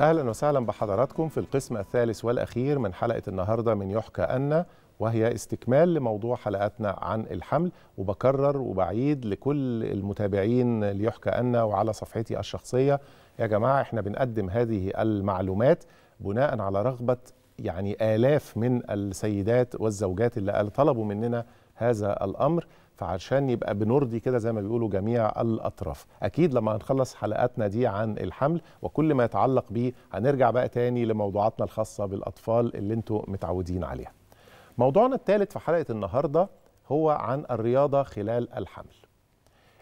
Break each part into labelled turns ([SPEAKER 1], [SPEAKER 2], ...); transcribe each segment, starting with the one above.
[SPEAKER 1] أهلا وسهلا بحضراتكم في القسم الثالث والأخير من حلقة النهاردة من يحكى أن وهي استكمال لموضوع حلقاتنا عن الحمل وبكرر وبعيد لكل المتابعين ليحكى أن وعلى صفحتي الشخصية يا جماعة احنا بنقدم هذه المعلومات بناء على رغبة يعني آلاف من السيدات والزوجات اللي طلبوا مننا هذا الأمر فعشان يبقى بنرضي كده زي ما بيقولوا جميع الاطراف اكيد لما هنخلص حلقاتنا دي عن الحمل وكل ما يتعلق بيه هنرجع بقى تاني لموضوعاتنا الخاصه بالاطفال اللي انتم متعودين عليها موضوعنا الثالث في حلقه النهارده هو عن الرياضه خلال الحمل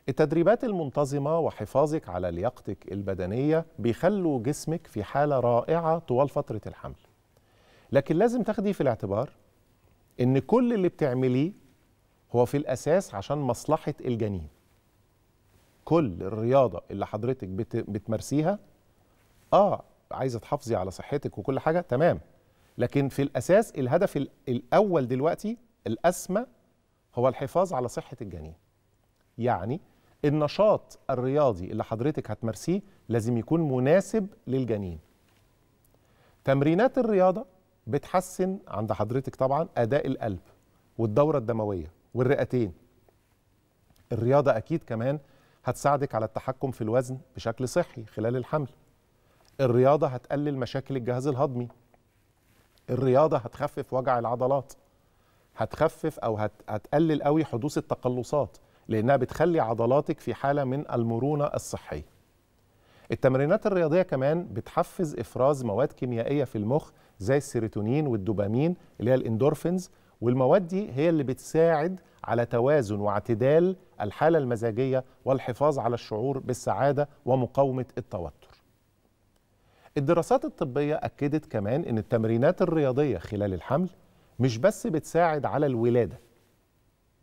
[SPEAKER 1] التدريبات المنتظمة وحفاظك على لياقتك البدنية بيخلوا جسمك في حالة رائعة طوال فترة الحمل لكن لازم تاخدي في الاعتبار ان كل اللي بتعمليه هو في الاساس عشان مصلحه الجنين كل الرياضه اللي حضرتك بت... بتمارسيها اه عايزه تحافظي على صحتك وكل حاجه تمام لكن في الاساس الهدف الاول دلوقتي الاسمى هو الحفاظ على صحه الجنين يعني النشاط الرياضي اللي حضرتك هتمارسيه لازم يكون مناسب للجنين تمرينات الرياضه بتحسن عند حضرتك طبعا اداء القلب والدوره الدمويه والرئتين الرياضة أكيد كمان هتساعدك على التحكم في الوزن بشكل صحي خلال الحمل الرياضة هتقلل مشاكل الجهاز الهضمي الرياضة هتخفف وجع العضلات هتخفف أو هت... هتقلل قوي حدوث التقلصات لأنها بتخلي عضلاتك في حالة من المرونة الصحية التمرينات الرياضية كمان بتحفز إفراز مواد كيميائية في المخ زي السيروتونين والدوبامين اللي هي الاندورفينز والمواد دي هي اللي بتساعد على توازن واعتدال الحالة المزاجية والحفاظ على الشعور بالسعادة ومقاومة التوتر. الدراسات الطبية أكدت كمان إن التمرينات الرياضية خلال الحمل مش بس بتساعد على الولادة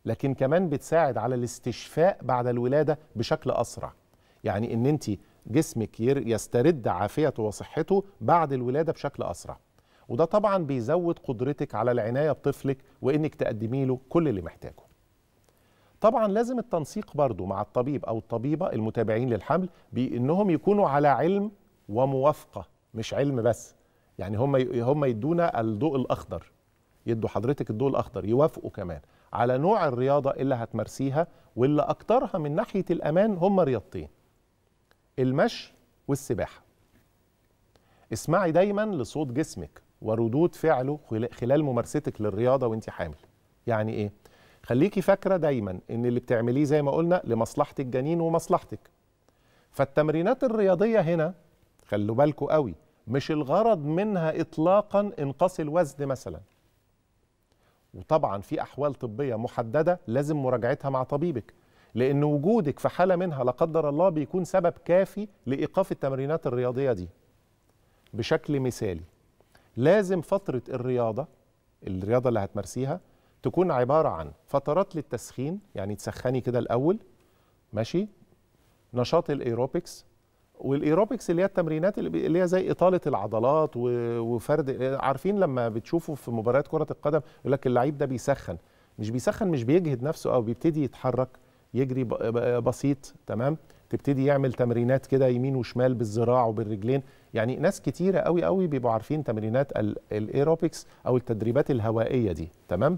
[SPEAKER 1] لكن كمان بتساعد على الاستشفاء بعد الولادة بشكل أسرع يعني إن أنت جسمك يسترد عافيته وصحته بعد الولادة بشكل أسرع وده طبعا بيزود قدرتك على العناية بطفلك وإنك تقدمي له كل اللي محتاجه طبعا لازم التنسيق برضو مع الطبيب أو الطبيبة المتابعين للحمل بأنهم يكونوا على علم وموافقة مش علم بس يعني هم هم يدونا الضوء الأخضر يدوا حضرتك الضوء الأخضر يوافقوا كمان على نوع الرياضة اللي هتمارسيها واللي أكترها من ناحية الأمان هم رياضتين المشي والسباحة اسمعي دايما لصوت جسمك وردود فعله خلال ممارستك للرياضه وانت حامل يعني ايه خليكي فاكره دايما ان اللي بتعمليه زي ما قلنا لمصلحه الجنين ومصلحتك فالتمرينات الرياضيه هنا خلوا بالكوا قوي مش الغرض منها اطلاقا انقاص الوزن مثلا وطبعا في احوال طبيه محدده لازم مراجعتها مع طبيبك لان وجودك في حاله منها لا قدر الله بيكون سبب كافي لايقاف التمرينات الرياضيه دي بشكل مثالي لازم فترة الرياضة الرياضة اللي هتمارسيها تكون عبارة عن فترات للتسخين يعني تسخني كده الأول ماشي نشاط الايروبكس والايروبكس اللي هي التمرينات اللي هي زي اطاله العضلات وفرد عارفين لما بتشوفوا في مباريات كره القدم يقول لك اللعيب ده بيسخن مش بيسخن مش بيجهد نفسه او بيبتدي يتحرك يجري بسيط تمام تبتدي يعمل تمرينات كده يمين وشمال بالذراع وبالرجلين يعني ناس كتيره قوي قوي بيبقوا عارفين تمرينات الايروبكس او التدريبات الهوائيه دي تمام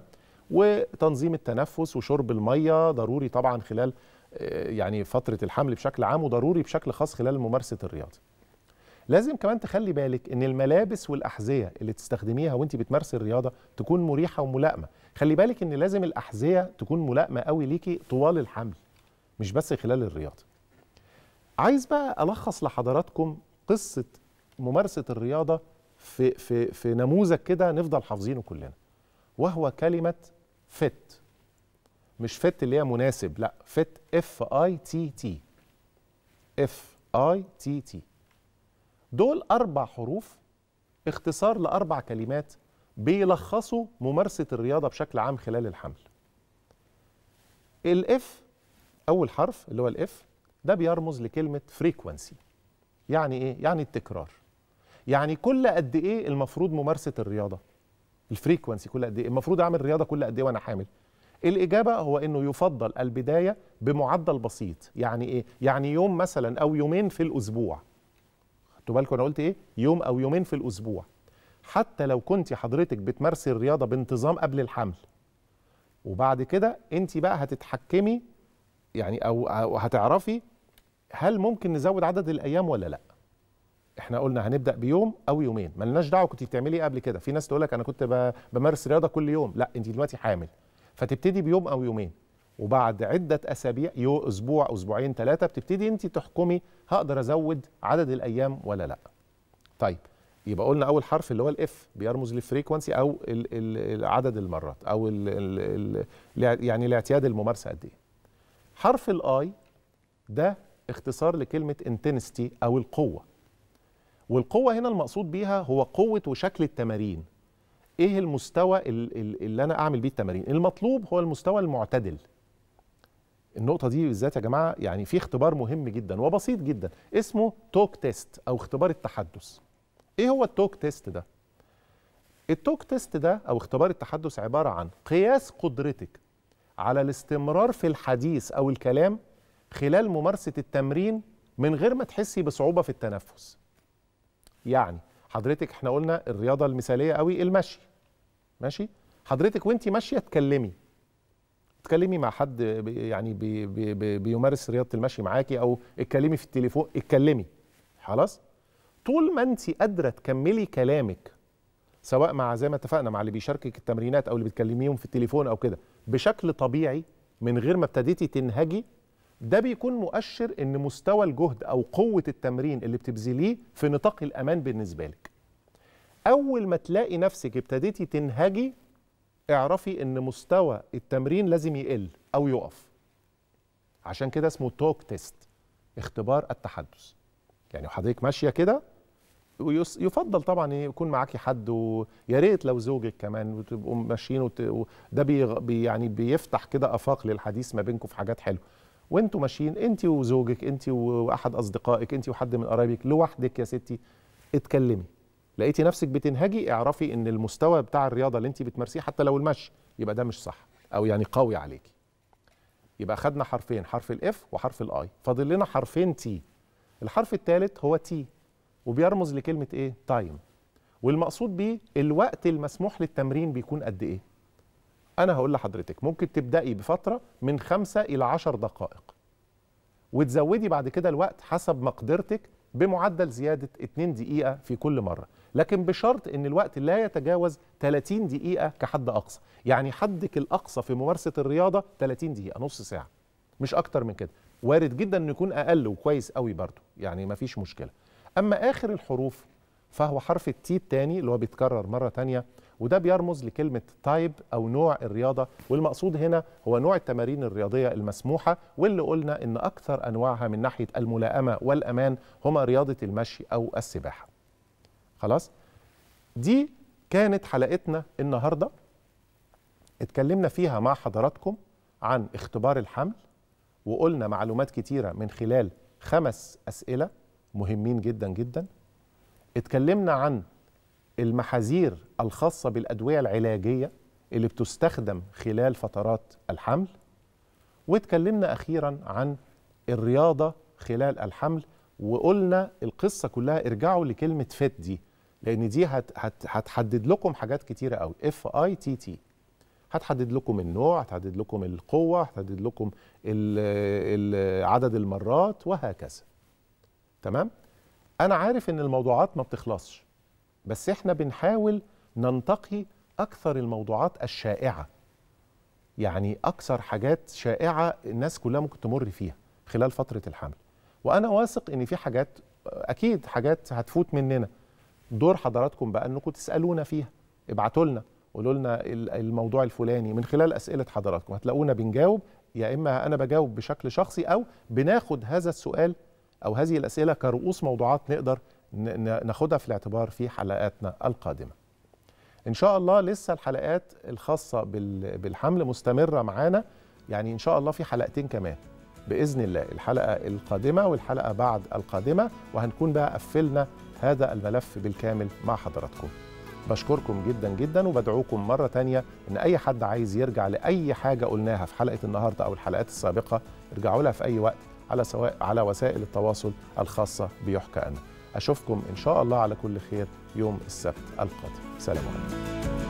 [SPEAKER 1] وتنظيم التنفس وشرب الميه ضروري طبعا خلال آه، يعني فتره الحمل بشكل عام وضروري بشكل خاص خلال ممارسه الرياضه لازم كمان تخلي بالك ان الملابس والاحذيه اللي تستخدميها وانت بتمارسي الرياضه تكون مريحه وملائمه خلي بالك ان لازم الاحذيه تكون ملائمه قوي ليكي طوال الحمل مش بس خلال الرياضه عايز بقى الخص لحضراتكم قصه ممارسه الرياضه في في في نموذج كده نفضل حافظينه كلنا وهو كلمه فت مش فت اللي هي مناسب لا فت اف اي تي تي اف اي تي تي دول اربع حروف اختصار لاربع كلمات بيلخصوا ممارسه الرياضه بشكل عام خلال الحمل الاف اول حرف اللي هو الاف ده بيرمز لكلمة فريكونسي يعني إيه؟ يعني التكرار يعني كل قد إيه المفروض ممارسة الرياضة الفريكونسي كل قد إيه المفروض أعمل رياضة كل قد إيه وأنا حامل الإجابة هو أنه يفضل البداية بمعدل بسيط يعني إيه؟ يعني يوم مثلا أو يومين في الأسبوع خدتوا بالكم أنا قلت إيه؟ يوم أو يومين في الأسبوع حتى لو كنت حضرتك بتمارسي الرياضة بانتظام قبل الحمل وبعد كده أنت بقى هتتحكمي يعني أو هتعرفي هل ممكن نزود عدد الايام ولا لا احنا قلنا هنبدا بيوم او يومين ما لناش دعوه كنت بتعملي ايه قبل كده في ناس تقول لك انا كنت بمارس رياضه كل يوم لا انت دلوقتي حامل فتبتدي بيوم او يومين وبعد عده اسابيع يو اسبوع اسبوعين ثلاثه بتبتدي انت تحكمي هقدر ازود عدد الايام ولا لا طيب يبقى قلنا اول حرف اللي هو الاف بيرمز للفريكونسي او عدد المرات او الـ الـ الـ يعني الاعتياد الممارسه قد ايه حرف الاي ده اختصار لكلمه انتنستي او القوه والقوه هنا المقصود بيها هو قوه وشكل التمارين ايه المستوى اللي انا اعمل بيه التمارين المطلوب هو المستوى المعتدل النقطه دي بالذات يا جماعه يعني في اختبار مهم جدا وبسيط جدا اسمه توك تيست او اختبار التحدث ايه هو التوك تيست ده التوك تيست ده او اختبار التحدث عباره عن قياس قدرتك على الاستمرار في الحديث او الكلام خلال ممارسة التمرين من غير ما تحسي بصعوبة في التنفس يعني حضرتك احنا قلنا الرياضة المثالية قوي المشي ماشي حضرتك وانت ماشية تكلمي اتكلمي مع حد يعني بي بي بي بيمارس رياضة المشي معاكي او اتكلمي في التليفون اتكلمي خلاص طول ما انت قادرة تكملي كلامك سواء مع زي ما اتفقنا مع اللي بيشاركك التمرينات او اللي بتكلميهم في التليفون او كده بشكل طبيعي من غير ما ابتديتي تنهجي ده بيكون مؤشر ان مستوى الجهد او قوه التمرين اللي بتبذليه في نطاق الامان بالنسبه لك اول ما تلاقي نفسك ابتديتي تنهجي اعرفي ان مستوى التمرين لازم يقل او يقف عشان كده اسمه توك تيست اختبار التحدث يعني وحضرتك ماشيه كده ويفضل طبعا إيه، يكون معاكي حد ويا ريت لو زوجك كمان وتبقوا ماشيين وده بي... يعني بيفتح كده افاق للحديث ما بينكم في حاجات حلوه وانتوا ماشيين انت وزوجك انت واحد اصدقائك انت وحد من قرايبك لوحدك يا ستي اتكلمي لقيتي نفسك بتنهجي اعرفي ان المستوى بتاع الرياضه اللي انت بتمارسيه حتى لو المشي يبقى ده مش صح او يعني قوي عليكي يبقى خدنا حرفين حرف الاف وحرف الاي فاضل لنا حرفين تي الحرف الثالث هو تي وبيرمز لكلمه ايه تايم والمقصود بيه الوقت المسموح للتمرين بيكون قد ايه انا هقول لحضرتك ممكن تبداي بفتره من خمسة الى عشر دقائق وتزودي بعد كده الوقت حسب مقدرتك بمعدل زياده 2 دقيقه في كل مره لكن بشرط ان الوقت لا يتجاوز 30 دقيقه كحد اقصى يعني حدك الاقصى في ممارسه الرياضه 30 دقيقه نص ساعه مش اكتر من كده وارد جدا انه يكون اقل وكويس قوي برضه يعني ما فيش مشكله اما اخر الحروف فهو حرف التي الثاني اللي هو بيتكرر مره ثانيه وده بيرمز لكلمة تايب أو نوع الرياضة والمقصود هنا هو نوع التمارين الرياضية المسموحة واللي قلنا إن أكثر أنواعها من ناحية الملائمة والأمان هما رياضة المشي أو السباحة خلاص؟ دي كانت حلقتنا النهاردة اتكلمنا فيها مع حضراتكم عن اختبار الحمل وقلنا معلومات كتيرة من خلال خمس أسئلة مهمين جدا جدا اتكلمنا عن المحاذير الخاصة بالأدوية العلاجية اللي بتستخدم خلال فترات الحمل واتكلمنا أخيرا عن الرياضة خلال الحمل وقلنا القصة كلها ارجعوا لكلمة فت دي لأن دي هت هت هتحدد لكم حاجات كتيرة قوي اف اي تي تي هتحدد لكم النوع هتحدد لكم القوة هتحدد لكم عدد المرات وهكذا تمام؟ أنا عارف إن الموضوعات ما بتخلصش بس احنا بنحاول ننتقي اكثر الموضوعات الشائعه يعني اكثر حاجات شائعه الناس كلها ممكن تمر فيها خلال فتره الحمل وانا واثق ان في حاجات اكيد حاجات هتفوت مننا دور حضراتكم بقى انكم تسالونا فيها ابعتوا لنا قولوا لنا الموضوع الفلاني من خلال اسئله حضراتكم هتلاقونا بنجاوب يا اما انا بجاوب بشكل شخصي او بناخد هذا السؤال او هذه الاسئله كرؤوس موضوعات نقدر ناخدها في الاعتبار في حلقاتنا القادمه ان شاء الله لسه الحلقات الخاصه بالحمل مستمره معانا يعني ان شاء الله في حلقتين كمان باذن الله الحلقه القادمه والحلقه بعد القادمه وهنكون بقى قفلنا هذا الملف بالكامل مع حضراتكم بشكركم جدا جدا وبدعوكم مرة تانية إن أي حد عايز يرجع لأي حاجة قلناها في حلقة النهاردة أو الحلقات السابقة ارجعوا لها في أي وقت على سواء على وسائل التواصل الخاصة بيحكى أنا أشوفكم إن شاء الله على كل خير يوم السبت القادم سلام عليكم